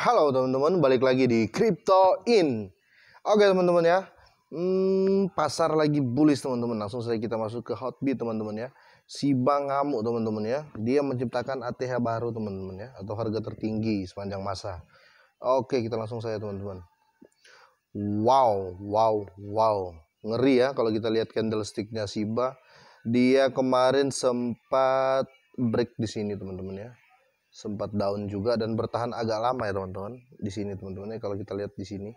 Halo teman-teman, balik lagi di Crypto In. Oke teman-teman ya, hmm, pasar lagi bullish teman-teman. Langsung saja kita masuk ke hotbit teman-teman ya. Si bank ngamuk teman-teman ya. Dia menciptakan ATH baru teman-teman ya, atau harga tertinggi sepanjang masa. Oke, kita langsung saja teman-teman. Wow, wow, wow. Ngeri ya kalau kita lihat candlesticknya Siba. Dia kemarin sempat break di sini teman-teman ya sempat down juga dan bertahan agak lama ya teman-teman di sini teman-teman ya kalau kita lihat di sini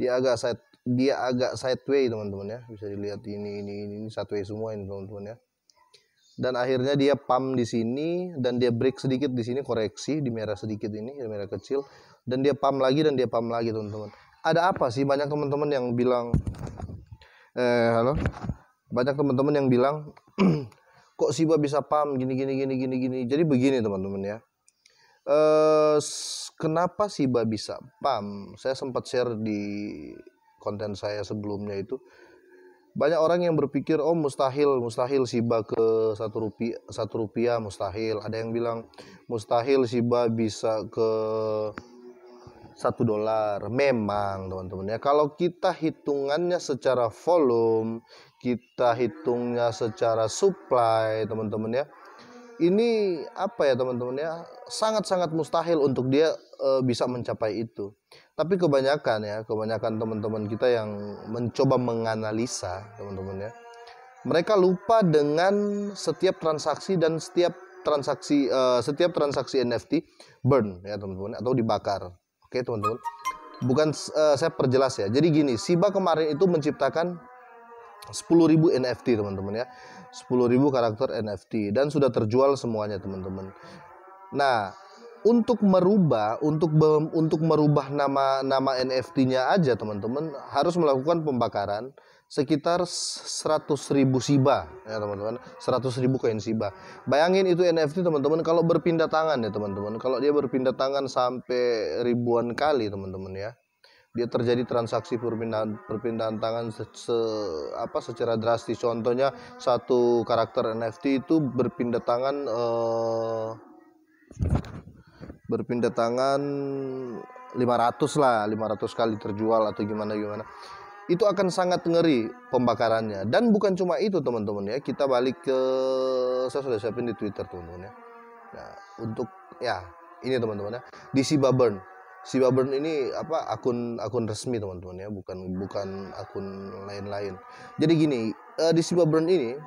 dia agak side dia agak sideways teman-teman ya bisa dilihat ini ini ini, ini semua ini teman-teman ya dan akhirnya dia pump di sini dan dia break sedikit di sini koreksi di merah sedikit ini di merah kecil dan dia pump lagi dan dia pump lagi teman-teman ada apa sih banyak teman-teman yang bilang eh halo banyak teman-teman yang bilang kok Siba bisa pam gini gini gini gini gini jadi begini teman-teman ya Eh, kenapa sih Mbak bisa pam? Saya sempat share di konten saya sebelumnya itu banyak orang yang berpikir oh mustahil mustahil Siba ke satu rupiah satu rupiah mustahil ada yang bilang mustahil Siba bisa ke satu dolar memang teman-teman ya kalau kita hitungannya secara volume kita hitungnya secara supply teman-teman ya ini apa ya teman-teman ya sangat-sangat mustahil untuk dia e, bisa mencapai itu. Tapi kebanyakan ya, kebanyakan teman-teman kita yang mencoba menganalisa, teman-teman ya. Mereka lupa dengan setiap transaksi dan setiap transaksi e, setiap transaksi NFT burn ya teman-teman atau dibakar. Oke, teman-teman. Bukan e, saya perjelas ya. Jadi gini, Siba kemarin itu menciptakan 10.000 NFT teman-teman ya 10.000 karakter NFT dan sudah terjual semuanya teman-teman nah untuk merubah untuk untuk merubah nama nama NFT-nya aja teman-teman harus melakukan pembakaran sekitar 100.000 siba ya teman-teman 100.000 koin siba bayangin itu NFT teman-teman kalau berpindah tangan ya teman-teman kalau dia berpindah tangan sampai ribuan kali teman-teman ya dia terjadi transaksi perpindahan perpindahan tangan se, se apa secara drastis. Contohnya satu karakter NFT itu berpindah tangan eh, berpindah tangan 500 lah, 500 kali terjual atau gimana gimana. Itu akan sangat ngeri pembakarannya. Dan bukan cuma itu teman-teman ya. Kita balik ke saya sudah siapin di Twitter teman-teman ya. Nah, untuk ya ini teman-teman ya. di DC Burn si Baburn ini apa akun akun resmi teman-teman ya bukan bukan akun lain-lain jadi gini uh, di Shiba Burn ini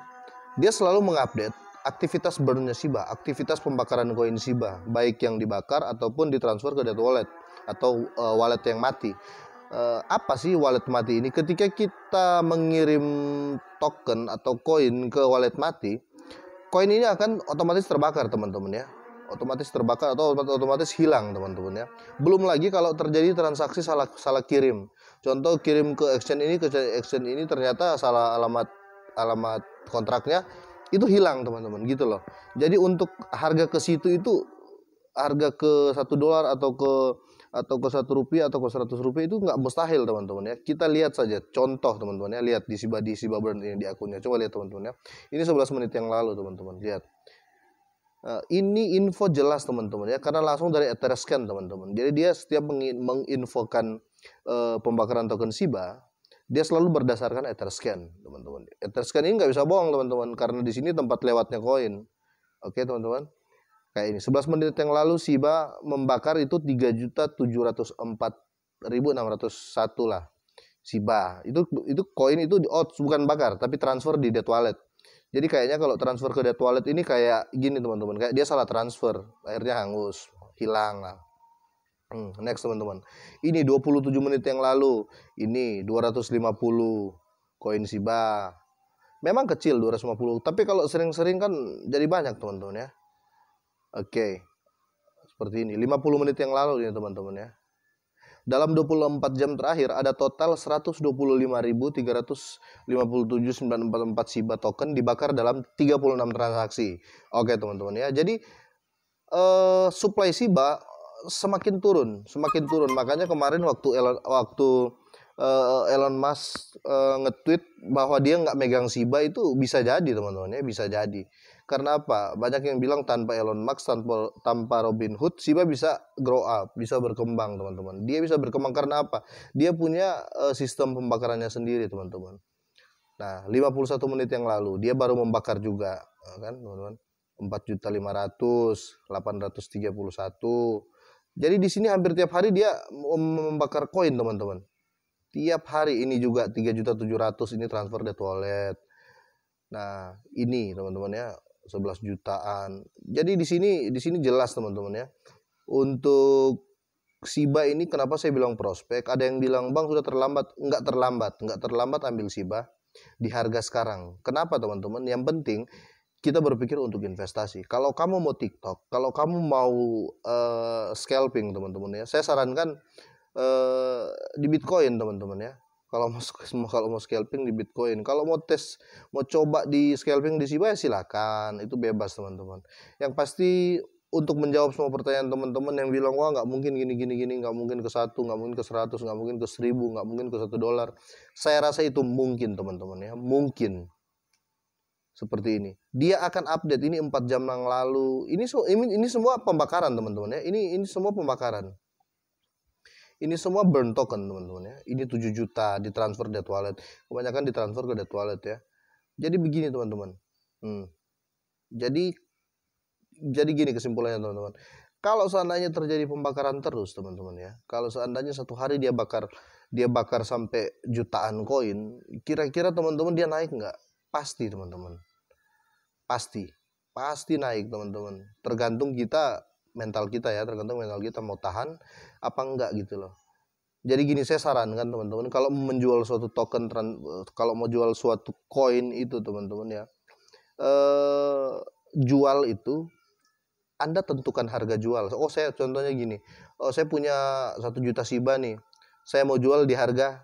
dia selalu mengupdate aktivitas burnnya Shiba aktivitas pembakaran koin Shiba baik yang dibakar ataupun ditransfer ke dead wallet atau uh, wallet yang mati uh, apa sih wallet mati ini ketika kita mengirim token atau koin ke wallet mati koin ini akan otomatis terbakar teman-teman ya otomatis terbakar atau otomatis hilang teman-teman ya. Belum lagi kalau terjadi transaksi salah salah kirim. Contoh kirim ke exchange ini ke exchange ini ternyata salah alamat alamat kontraknya itu hilang teman-teman gitu loh. Jadi untuk harga ke situ itu harga ke satu dolar atau ke atau ke satu rupiah atau ke seratus rupiah itu nggak mustahil teman-teman ya kita lihat saja contoh teman-teman ya lihat di Siba di Siba Burn ini di akunnya coba lihat teman-teman ya ini 11 menit yang lalu teman-teman lihat Eh, ini info jelas teman-teman ya karena langsung dari Etherscan teman-teman. Jadi dia setiap menginfokan uh, pembakaran token Siba, dia selalu berdasarkan Etherscan teman-teman. Etherscan ini nggak bisa bohong teman-teman karena di sini tempat lewatnya koin. Oke teman-teman. Kayak ini 11 menit yang lalu Siba membakar itu 3.704.601 lah. Siba. itu itu koin itu di out oh, bukan bakar tapi transfer di Dead Wallet jadi kayaknya kalau transfer ke dead wallet ini kayak gini teman-teman, kayak dia salah transfer, akhirnya hangus, hilang lah. Hmm, next teman-teman. Ini 27 menit yang lalu, ini 250 koin Shiba. Memang kecil 250, tapi kalau sering-sering kan jadi banyak teman-teman ya. Oke. Okay. Seperti ini, 50 menit yang lalu ini teman-teman ya. Dalam 24 jam terakhir ada total 125.357.944 SIBA token dibakar dalam 36 transaksi. Oke teman-teman ya. Jadi eh, supply SIBA semakin turun, semakin turun. Makanya kemarin waktu Elon, waktu uh, Elon Musk uh, nge-tweet bahwa dia nggak megang Shiba itu bisa jadi teman-teman ya bisa jadi karena apa? Banyak yang bilang tanpa Elon Musk, tanpa, tanpa Robin Hood, Shiba bisa grow up, bisa berkembang, teman-teman. Dia bisa berkembang karena apa? Dia punya uh, sistem pembakarannya sendiri, teman-teman. Nah, 51 menit yang lalu dia baru membakar juga, eh, kan, teman-teman. 4.500, Jadi di sini hampir tiap hari dia membakar koin, teman-teman. Tiap hari ini juga 3.700 ini transfer dead wallet. Nah, ini teman-teman ya 11 jutaan. Jadi di sini di sini jelas teman-teman ya. Untuk Siba ini kenapa saya bilang prospek? Ada yang bilang bang sudah terlambat, nggak terlambat, nggak terlambat ambil Siba di harga sekarang. Kenapa teman-teman? Yang penting kita berpikir untuk investasi. Kalau kamu mau TikTok, kalau kamu mau uh, scalping teman-teman ya, saya sarankan uh, di Bitcoin teman-teman ya kalau mau kalau mau scalping di Bitcoin kalau mau tes mau coba di scalping di Shiba ya silakan itu bebas teman-teman yang pasti untuk menjawab semua pertanyaan teman-teman yang bilang wah nggak mungkin gini gini gini nggak mungkin ke satu nggak mungkin ke seratus nggak mungkin ke seribu nggak mungkin ke satu dolar saya rasa itu mungkin teman-teman ya mungkin seperti ini dia akan update ini empat jam yang lalu ini ini ini semua pembakaran teman-teman ya ini ini semua pembakaran ini semua burn token teman-teman ya. Ini 7 juta ditransfer dead wallet. Kebanyakan ditransfer ke dead wallet ya. Jadi begini teman-teman. Hmm. Jadi jadi gini kesimpulannya teman-teman. Kalau seandainya terjadi pembakaran terus teman-teman ya. Kalau seandainya satu hari dia bakar dia bakar sampai jutaan koin, kira-kira teman-teman dia naik nggak? Pasti teman-teman. Pasti. Pasti naik teman-teman. Tergantung kita mental kita ya tergantung mental kita mau tahan apa enggak gitu loh jadi gini saya sarankan teman-teman kalau menjual suatu token kalau mau jual suatu koin itu teman-teman ya eh, jual itu anda tentukan harga jual oh saya contohnya gini oh saya punya satu juta siba nih saya mau jual di harga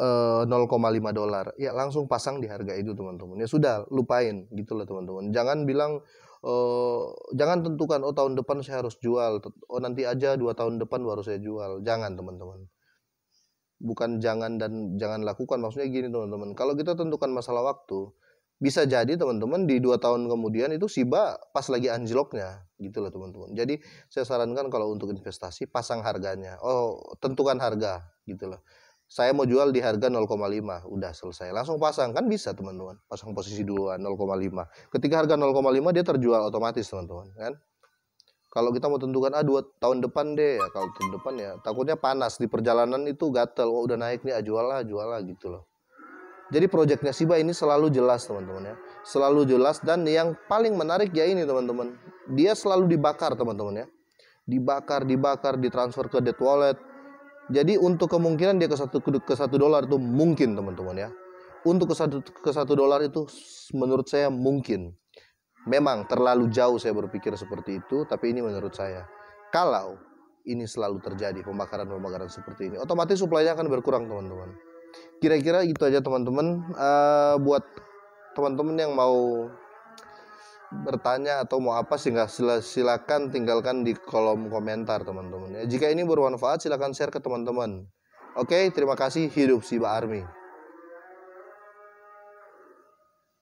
0,5 eh, dolar ya langsung pasang di harga itu teman-teman ya sudah lupain gitu loh teman-teman jangan bilang oh, jangan tentukan oh tahun depan saya harus jual oh nanti aja dua tahun depan baru saya jual jangan teman-teman bukan jangan dan jangan lakukan maksudnya gini teman-teman kalau kita tentukan masalah waktu bisa jadi teman-teman di dua tahun kemudian itu siba pas lagi anjloknya gitu loh teman-teman jadi saya sarankan kalau untuk investasi pasang harganya oh tentukan harga gitu loh saya mau jual di harga 0,5 udah selesai langsung pasang kan bisa teman-teman pasang posisi duluan 0,5 ketika harga 0,5 dia terjual otomatis teman-teman kan kalau kita mau tentukan ah dua tahun depan deh ya kalau tahun depan ya takutnya panas di perjalanan itu gatel oh udah naik nih ah, jual lah jual lah gitu loh jadi proyeknya Siba ini selalu jelas teman-teman ya selalu jelas dan yang paling menarik ya ini teman-teman dia selalu dibakar teman-teman ya dibakar dibakar ditransfer ke dead wallet jadi untuk kemungkinan dia ke satu ke satu dolar itu mungkin teman-teman ya. Untuk ke satu ke satu dolar itu menurut saya mungkin. Memang terlalu jauh saya berpikir seperti itu, tapi ini menurut saya. Kalau ini selalu terjadi pembakaran-pembakaran seperti ini, otomatis suplainya akan berkurang teman-teman. Kira-kira itu aja teman-teman. Uh, buat teman-teman yang mau bertanya atau mau apa sehingga silakan tinggalkan di kolom komentar teman-teman. Ya, jika ini bermanfaat silakan share ke teman-teman. Oke, terima kasih hidup Siba Army.